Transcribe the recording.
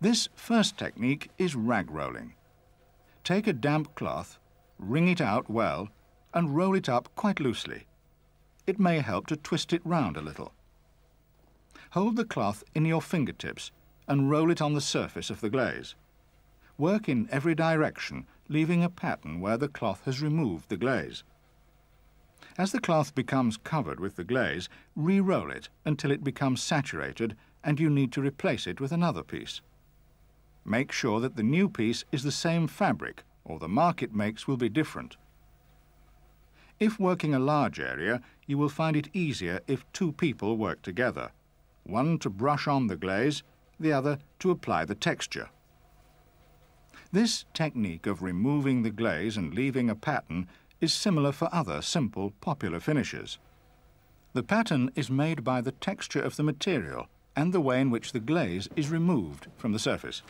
This first technique is rag rolling. Take a damp cloth, wring it out well, and roll it up quite loosely. It may help to twist it round a little. Hold the cloth in your fingertips and roll it on the surface of the glaze. Work in every direction, leaving a pattern where the cloth has removed the glaze. As the cloth becomes covered with the glaze, re-roll it until it becomes saturated and you need to replace it with another piece. Make sure that the new piece is the same fabric or the market makes will be different. If working a large area, you will find it easier if two people work together, one to brush on the glaze, the other to apply the texture. This technique of removing the glaze and leaving a pattern is similar for other simple, popular finishes. The pattern is made by the texture of the material and the way in which the glaze is removed from the surface.